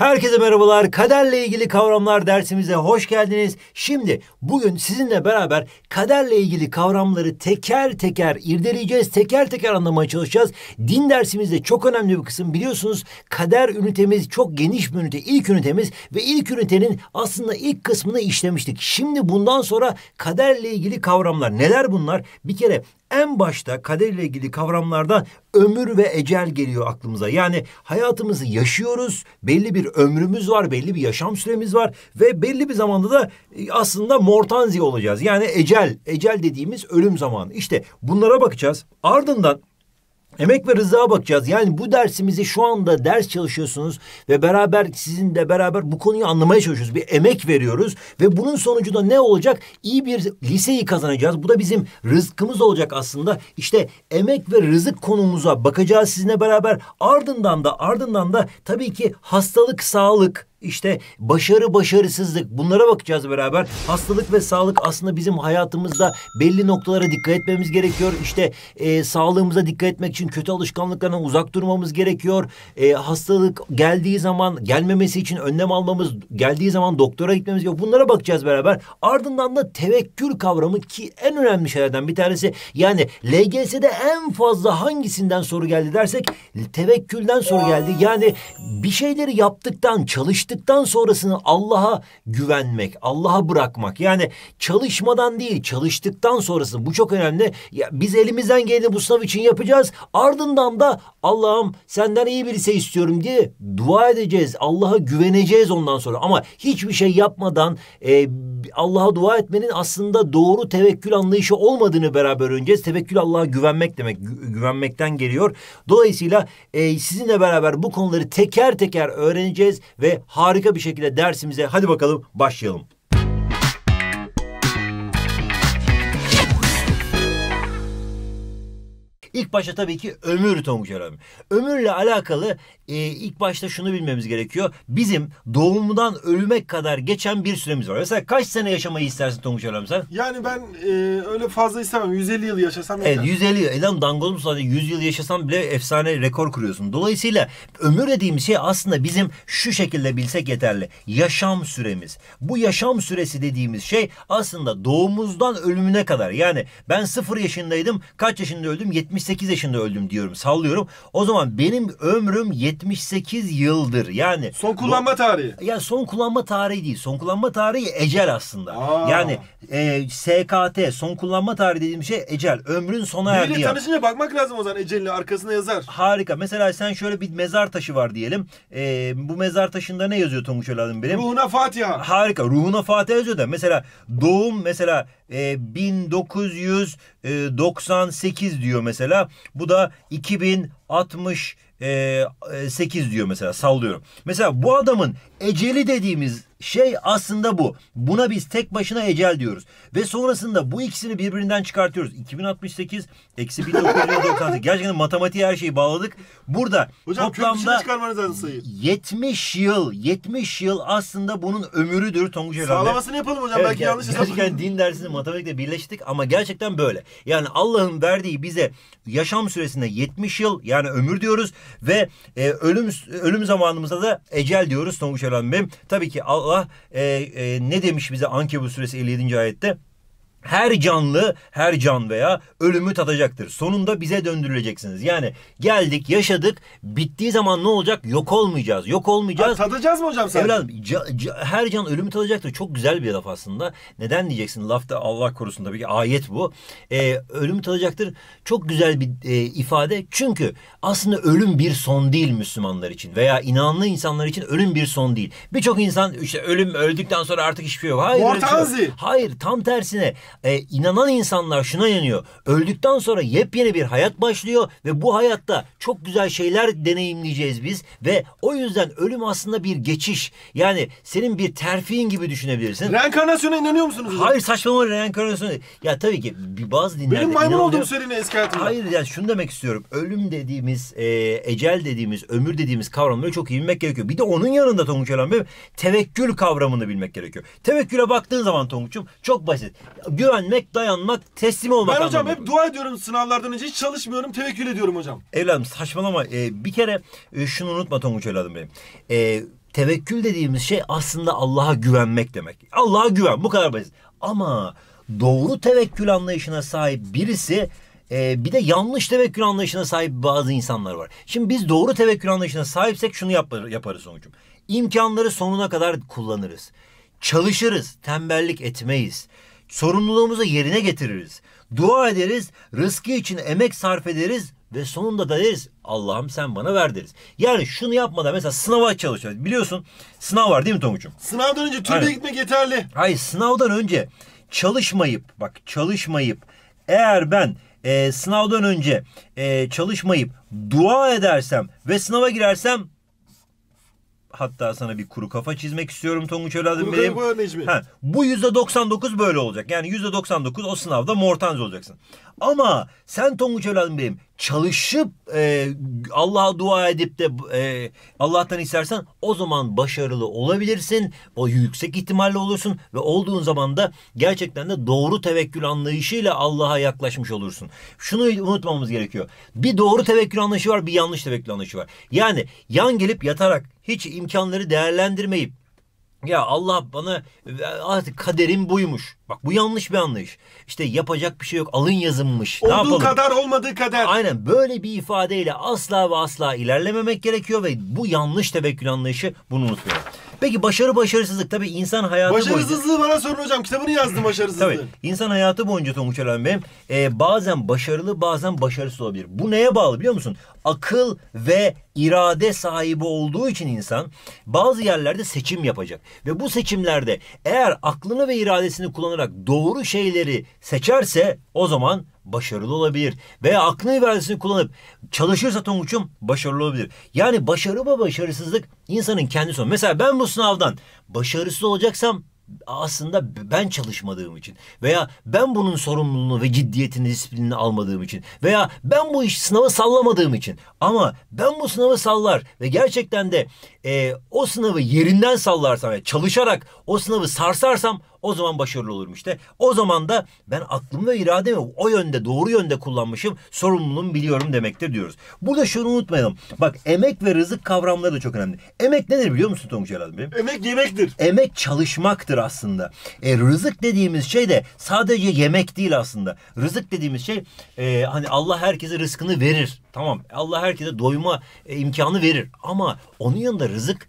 Herkese merhabalar. Kaderle ilgili kavramlar dersimize hoş geldiniz. Şimdi bugün sizinle beraber kaderle ilgili kavramları teker teker irdeleyeceğiz. Teker teker anlamaya çalışacağız. Din dersimizde çok önemli bir kısım biliyorsunuz. Kader ünitemiz çok geniş bir ünite. İlk ünitemiz ve ilk ünitenin aslında ilk kısmını işlemiştik. Şimdi bundan sonra kaderle ilgili kavramlar neler bunlar? Bir kere en başta kaderle ilgili kavramlardan ömür ve ecel geliyor aklımıza. Yani hayatımızı yaşıyoruz, belli bir ömrümüz var, belli bir yaşam süremiz var ve belli bir zamanda da e, aslında mortanzi olacağız. Yani ecel, ecel dediğimiz ölüm zamanı. İşte bunlara bakacağız. Ardından Emek ve rıza bakacağız. Yani bu dersimizi şu anda ders çalışıyorsunuz ve beraber sizinle beraber bu konuyu anlamaya çalışıyoruz. Bir emek veriyoruz ve bunun sonucu da ne olacak? İyi bir liseyi kazanacağız. Bu da bizim rızkımız olacak aslında. İşte emek ve rızık konumuza bakacağız sizinle beraber. Ardından da ardından da tabii ki hastalık, sağlık, işte başarı başarısızlık bunlara bakacağız beraber. Hastalık ve sağlık aslında bizim hayatımızda belli noktalara dikkat etmemiz gerekiyor. İşte e, sağlığımıza dikkat etmek için kötü alışkanlıklarına uzak durmamız gerekiyor. E, hastalık geldiği zaman gelmemesi için önlem almamız, geldiği zaman doktora gitmemiz gerekiyor. Bunlara bakacağız beraber. Ardından da tevekkül kavramı ki en önemli şeylerden bir tanesi. Yani LGS'de en fazla hangisinden soru geldi dersek tevekkülden soru geldi. Yani bir şeyleri yaptıktan, çalıştıktan çalıştıktan sonrasını Allah'a güvenmek, Allah'a bırakmak. Yani çalışmadan değil, çalıştıktan sonrası bu çok önemli. Ya biz elimizden geleni bu sınav için yapacağız. Ardından da Allah'ım senden iyi birisi istiyorum diye dua edeceğiz. Allah'a güveneceğiz ondan sonra. Ama hiçbir şey yapmadan e, Allah'a dua etmenin aslında doğru tevekkül anlayışı olmadığını beraber öğreneceğiz. Tevekkül Allah'a güvenmek demek. Gü güvenmekten geliyor. Dolayısıyla e, sizinle beraber bu konuları teker teker öğreneceğiz ve harika bir şekilde dersimize hadi bakalım başlayalım. İlk başta tabii ki ömür Tonguç Erami. Ömürle alakalı e, ilk başta şunu bilmemiz gerekiyor. Bizim doğumdan ölüme kadar geçen bir süremiz var. Mesela kaç sene yaşamayı istersin Tonguç Erami sen? Yani ben e, öyle fazla istemem. 150 yıl yaşasam yeter. Evet 150 yıl. Adam dangoz mu sadece 100 yıl yaşasam bile efsane rekor kuruyorsun. Dolayısıyla ömür dediğimiz şey aslında bizim şu şekilde bilsek yeterli. Yaşam süremiz. Bu yaşam süresi dediğimiz şey aslında doğumuzdan ölümüne kadar. Yani ben 0 yaşındaydım. Kaç yaşında öldüm? 70 78 yaşında öldüm diyorum sallıyorum. O zaman benim ömrüm 78 yıldır. Yani son kullanma tarihi. Yani son kullanma tarihi değil. Son kullanma tarihi ecel aslında. Aa. Yani e, SKT son kullanma tarihi dediğim şey ecel. Ömrün sona erdiği. Biriyle tanışınca bakmak lazım o zaman ecelini arkasına yazar. Harika. Mesela sen şöyle bir mezar taşı var diyelim. E, bu mezar taşında ne yazıyor Tonguç Öladın benim? Ruhuna Fatiha. Harika. Ruhuna Fatiha yazıyor da mesela doğum mesela ee, e, 1998 diyor mesela. Bu da 2068 e, e, diyor mesela sallıyorum. Mesela bu adamın eceli dediğimiz şey aslında bu. Buna biz tek başına ecel diyoruz. Ve sonrasında bu ikisini birbirinden çıkartıyoruz. 2068 eksi 1998. Gerçekten matematiğe her şeyi bağladık. Burada Hocam, toplamda 70 yıl 70 yıl aslında bunun ömürüdür Tonguç Herhalde. Sağlamasını yapalım hocam. Evet, Belki yani, yanlış Gerçekten din dersini matematikle birleştik ama gerçekten böyle. Yani Allah'ın verdiği bize yaşam süresinde 70 yıl yani ömür diyoruz ve e, ölüm ölüm zamanımızda da ecel diyoruz Tonguç Herhalde. Tabii ki Allah Allah e, e, ne demiş bize Ankebut suresi 57. ayette? her canlı, her can veya ölümü tadacaktır. Sonunda bize döndürüleceksiniz. Yani geldik, yaşadık, bittiği zaman ne olacak? Yok olmayacağız, yok olmayacağız. Ha, tadacağız mı hocam sen? Evladım, ca, ca, her can ölümü tadacaktır. Çok güzel bir laf aslında. Neden diyeceksin? Lafta Allah korusun tabii ki ayet bu. Ee, ölümü tadacaktır. Çok güzel bir e, ifade. Çünkü aslında ölüm bir son değil Müslümanlar için veya inanlı insanlar için ölüm bir son değil. Birçok insan işte ölüm öldükten sonra artık hiçbir şey yok. Hayır, şey Hayır, tam tersine e, inanan insanlar şuna inanıyor. Öldükten sonra yepyeni bir hayat başlıyor ve bu hayatta çok güzel şeyler deneyimleyeceğiz biz ve o yüzden ölüm aslında bir geçiş. Yani senin bir terfiin gibi düşünebilirsin. Reenkarnasyona inanıyor musunuz? Hayır saçmalama reenkarnasyona. Ya tabii ki bir bazı dinlerde Benim maymun olduğum söyleniyor eski hayatımda. Hayır yani şunu demek istiyorum. Ölüm dediğimiz, e, ecel dediğimiz, ömür dediğimiz kavramları çok iyi bilmek gerekiyor. Bir de onun yanında Tonguç Alan Bey tevekkül kavramını bilmek gerekiyor. Tevekküle baktığın zaman Tonguç'um çok basit. Bir güvenmek, dayanmak, teslim olmak Ben hocam anlamında. hep dua ediyorum sınavlardan önce. Hiç çalışmıyorum, tevekkül ediyorum hocam. Evladım saçmalama. Ee, bir kere e, şunu unutma Tonguç evladım benim. Ee, tevekkül dediğimiz şey aslında Allah'a güvenmek demek. Allah'a güven bu kadar basit. Ama doğru tevekkül anlayışına sahip birisi e, bir de yanlış tevekkül anlayışına sahip bazı insanlar var. Şimdi biz doğru tevekkül anlayışına sahipsek şunu yapar, yaparız sonucum. İmkanları sonuna kadar kullanırız. Çalışırız, tembellik etmeyiz sorumluluğumuzu yerine getiririz. Dua ederiz, rızkı için emek sarf ederiz ve sonunda da deriz Allah'ım sen bana ver deriz. Yani şunu yapmadan mesela sınava çalışıyoruz. Biliyorsun sınav var değil mi Tonguç'um? Sınavdan önce türbe Aynen. gitmek yeterli. Hayır sınavdan önce çalışmayıp bak çalışmayıp eğer ben e, sınavdan önce e, çalışmayıp dua edersem ve sınava girersem Hatta sana bir kuru kafa çizmek istiyorum Tonguç evladım kuru benim. Kuru Necmi. Ha, bu %99 böyle olacak. Yani %99 o sınavda Mortanz olacaksın. Ama sen Tonguç evladım benim çalışıp e, Allah'a dua edip de e, Allah'tan istersen o zaman başarılı olabilirsin. O yüksek ihtimalle olursun ve olduğun zaman da gerçekten de doğru tevekkül anlayışıyla Allah'a yaklaşmış olursun. Şunu unutmamamız gerekiyor. Bir doğru tevekkül anlayışı var bir yanlış tevekkül anlayışı var. Yani yan gelip yatarak hiç imkanları değerlendirmeyip ya Allah bana artık kaderim buymuş. Bak bu yanlış bir anlayış. İşte yapacak bir şey yok. Alın yazınmış. Olduğu ne yapalım? kadar olmadığı kadar. Aynen böyle bir ifadeyle asla ve asla ilerlememek gerekiyor ve bu yanlış tevekkül anlayışı bunu unutuyor. Peki başarı başarısızlık tabii insan hayatı Başarısızlığı boyunca... bana sorun hocam. Kitabını yazdım başarısızlığı. Tabii insan hayatı boyunca Tonguç Alan Bey e, bazen başarılı bazen başarısız olabilir. Bu neye bağlı biliyor musun? Akıl ve irade sahibi olduğu için insan bazı yerlerde seçim yapacak. Ve bu seçimlerde eğer aklını ve iradesini kullanarak doğru şeyleri seçerse o zaman başarılı olabilir. Veya aklını verdiğini kullanıp çalışırsa Tonguç'um başarılı olabilir. Yani başarı mı başarısızlık insanın kendisi. Mesela ben bu sınavdan başarısız olacaksam aslında ben çalışmadığım için veya ben bunun sorumluluğunu ve ciddiyetini disiplinini almadığım için veya ben bu iş sınavı sallamadığım için ama ben bu sınavı sallar ve gerçekten de e, o sınavı yerinden sallarsam yani çalışarak o sınavı sarsarsam o zaman başarılı olurum işte. O zaman da ben aklım ve irademi o yönde doğru yönde kullanmışım. Sorumluluğumu biliyorum demektir diyoruz. Burada şunu unutmayalım. Bak emek ve rızık kavramları da çok önemli. Emek nedir biliyor musun Tonguç Celal Bey? Emek yemektir. Emek çalışmaktır aslında. E, rızık dediğimiz şey de sadece yemek değil aslında. Rızık dediğimiz şey e, hani Allah herkese rızkını verir. Tamam Allah herkese doyma e, imkanı verir. Ama onun yanında rızık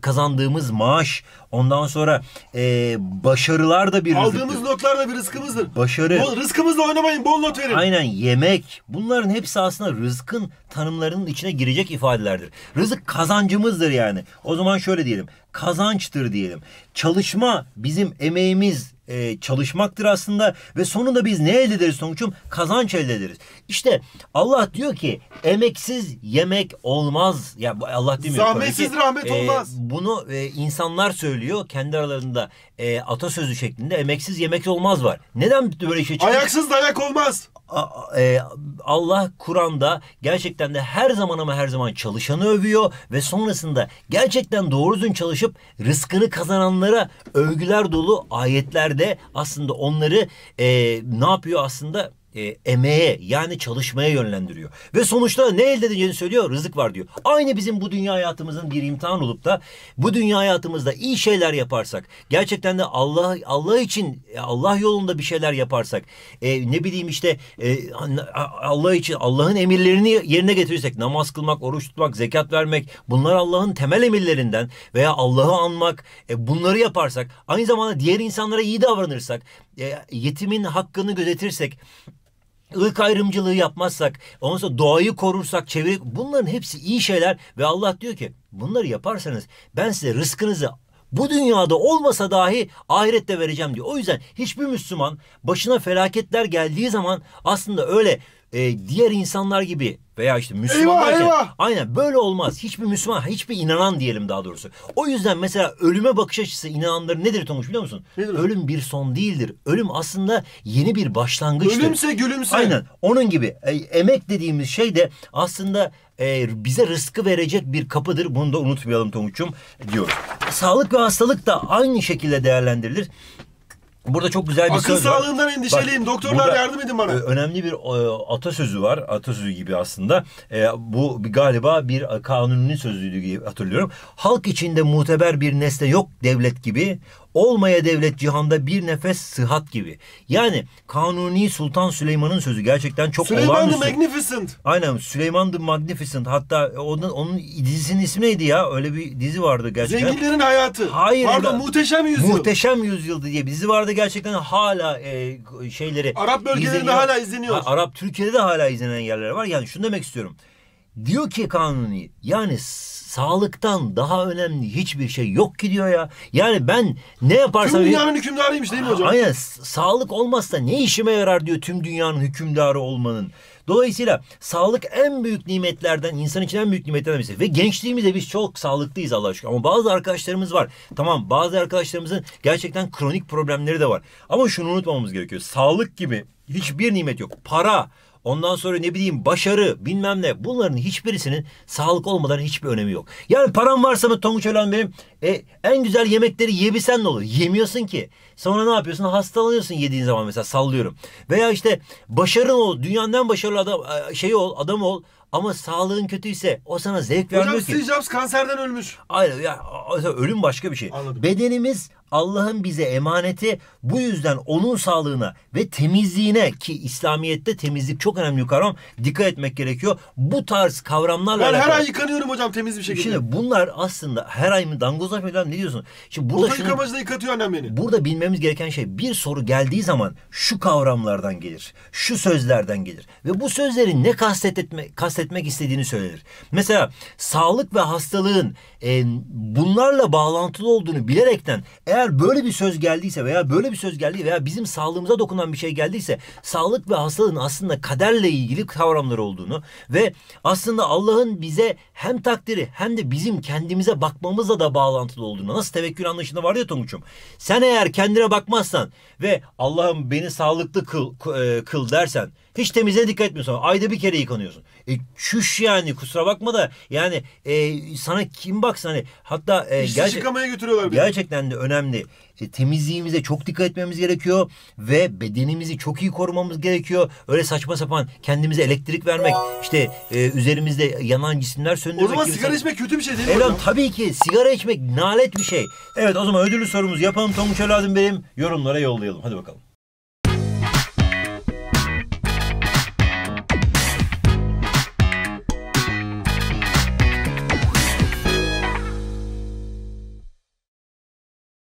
kazandığımız maaş, ondan sonra e, başarılar da bir Aldığımız rızıktır. notlar da bir rızkımızdır. Başarı. Bol, rızkımızla oynamayın, bol not verin. Aynen yemek. Bunların hepsi aslında rızkın tanımlarının içine girecek ifadelerdir. Rızık kazancımızdır yani. O zaman şöyle diyelim. Kazançtır diyelim. Çalışma bizim emeğimiz e, çalışmaktır aslında ve sonunda biz ne elde ederiz sonuçum? Kazanç elde ederiz. İşte Allah diyor ki emeksiz yemek olmaz. Ya Allah demiyor. Zahmetsiz ki, rahmet e, olmaz. Bunu e, insanlar söylüyor kendi aralarında e, atasözü şeklinde emeksiz yemek olmaz var. Neden böyle şey çıkıyor? Ayaksız dayak olmaz. A, e, Allah Kur'an'da gerçekten gerçekten de her zaman ama her zaman çalışanı övüyor ve sonrasında gerçekten doğru düzgün çalışıp rızkını kazananlara övgüler dolu ayetlerde aslında onları e, ne yapıyor aslında e, emeğe yani çalışmaya yönlendiriyor. Ve sonuçta ne elde edeceğini söylüyor? Rızık var diyor. Aynı bizim bu dünya hayatımızın bir imtihan olup da bu dünya hayatımızda iyi şeyler yaparsak, gerçekten de Allah Allah için e, Allah yolunda bir şeyler yaparsak, e, ne bileyim işte e, Allah için Allah'ın emirlerini yerine getirirsek, namaz kılmak, oruç tutmak, zekat vermek, bunlar Allah'ın temel emirlerinden veya Allah'ı anmak, e, bunları yaparsak, aynı zamanda diğer insanlara iyi davranırsak, e, yetimin hakkını gözetirsek ırk ayrımcılığı yapmazsak, ondan sonra doğayı korursak, çeviri bunların hepsi iyi şeyler ve Allah diyor ki bunları yaparsanız ben size rızkınızı bu dünyada olmasa dahi ahirette vereceğim diyor. O yüzden hiçbir Müslüman başına felaketler geldiği zaman aslında öyle e, diğer insanlar gibi veya işte Müslüman eyvah, aynen böyle olmaz. Hiçbir Müslüman, hiçbir inanan diyelim daha doğrusu. O yüzden mesela ölüme bakış açısı inananların nedir Tomuş biliyor musun? Nedir? Ölüm bir son değildir. Ölüm aslında yeni bir başlangıçtır. Ölümse gülümse. Aynen onun gibi e, emek dediğimiz şey de aslında e, bize rızkı verecek bir kapıdır. Bunu da unutmayalım Tomuç'um diyoruz. Sağlık ve hastalık da aynı şekilde değerlendirilir. Burada çok güzel bir Akıl söz var. Akıl sağlığından endişeliyim. Bak, Doktorlar yardım edin bana. Önemli bir atasözü var. Atasözü gibi aslında. E, bu galiba bir kanunun sözüydü gibi hatırlıyorum. Halk içinde muteber bir nesne yok devlet gibi. Olmaya devlet cihanda bir nefes sıhhat gibi. Yani Kanuni Sultan Süleyman'ın sözü gerçekten çok Süleyman olağanüstü. Süleyman the Magnificent. Aynen Süleyman the Magnificent. Hatta onun, onun dizisinin ismi neydi ya? Öyle bir dizi vardı gerçekten. Zenginlerin Hayatı. Hayır. Pardon Muhteşem Yüzyıl. Muhteşem Yüzyıl diye bir dizi vardı gerçekten hala e, şeyleri. Arap bölgelerinde izleniyor. hala izleniyor. Ha, Arap Türkiye'de de hala izlenen yerler var. Yani şunu demek istiyorum. Diyor ki Kanuni yani sağlıktan daha önemli hiçbir şey yok ki diyor ya. Yani ben ne yaparsam... Tüm dünyanın hükümdarıymış değil mi hocam? Aynen sağlık olmazsa ne işime yarar diyor tüm dünyanın hükümdarı olmanın. Dolayısıyla sağlık en büyük nimetlerden, insan için en büyük nimetlerden birisi. Ve gençliğimizde biz çok sağlıklıyız Allah aşkına. Ama bazı arkadaşlarımız var. Tamam bazı arkadaşlarımızın gerçekten kronik problemleri de var. Ama şunu unutmamamız gerekiyor. Sağlık gibi hiçbir nimet yok. Para, Ondan sonra ne bileyim başarı bilmem ne. Bunların hiçbirisinin sağlık olmadan hiçbir önemi yok. Yani param varsa mı Tonguç Ölen benim e, en güzel yemekleri yebilsen ne olur? Yemiyorsun ki. Sonra ne yapıyorsun? Hastalanıyorsun yediğin zaman mesela sallıyorum. Veya işte başarın ol. Dünyanın en başarılı adam, şey ol, adam ol. Ama sağlığın kötüyse o sana zevk Hocam, vermiyor ki. Hocam Steve Jobs kanserden ölmüş. Hayır ya ölüm başka bir şey. Anladım. Bedenimiz Allah'ın bize emaneti bu yüzden onun sağlığına ve temizliğine ki İslamiyet'te temizlik çok önemli yukarım dikkat etmek gerekiyor. Bu tarz kavramlarla ben her ay yıkanıyorum hocam temiz bir şekilde. Şimdi bunlar aslında her ay mı dangoz falan ne diyorsun? Şimdi burada Oda yıkamacıda yıkatıyor annem beni. Burada bilmemiz gereken şey bir soru geldiği zaman şu kavramlardan gelir. Şu sözlerden gelir. Ve bu sözlerin ne kastetme, kastetmek istediğini söylenir. Mesela sağlık ve hastalığın e, bunlarla bağlantılı olduğunu bilerekten eğer eğer böyle bir söz geldiyse veya böyle bir söz geldi veya bizim sağlığımıza dokunan bir şey geldiyse sağlık ve hastalığın aslında kaderle ilgili kavramlar olduğunu ve aslında Allah'ın bize hem takdiri hem de bizim kendimize bakmamızla da bağlantılı olduğunu nasıl tevekkül anlayışında var ya Tonguç'um. Sen eğer kendine bakmazsan ve Allah'ım beni sağlıklı kıl, e, kıl dersen hiç temizliğe dikkat etmiyorsun. Ayda bir kere yıkanıyorsun. E çüş yani kusura bakma da yani e, sana kim baksın hani hatta e, gerçek, yıkamaya götürüyorlar beni. Gerçekten de önemli. E, temizliğimize çok dikkat etmemiz gerekiyor ve bedenimizi çok iyi korumamız gerekiyor. Öyle saçma sapan kendimize elektrik vermek işte e, üzerimizde yanan cisimler söndürmek. O zaman gibi sigara içmek kötü bir şey değil mi Elon, tabii ki sigara içmek nalet bir şey. Evet o zaman ödüllü sorumuz. yapalım. Tonguç lazım benim yorumlara yollayalım. Hadi bakalım.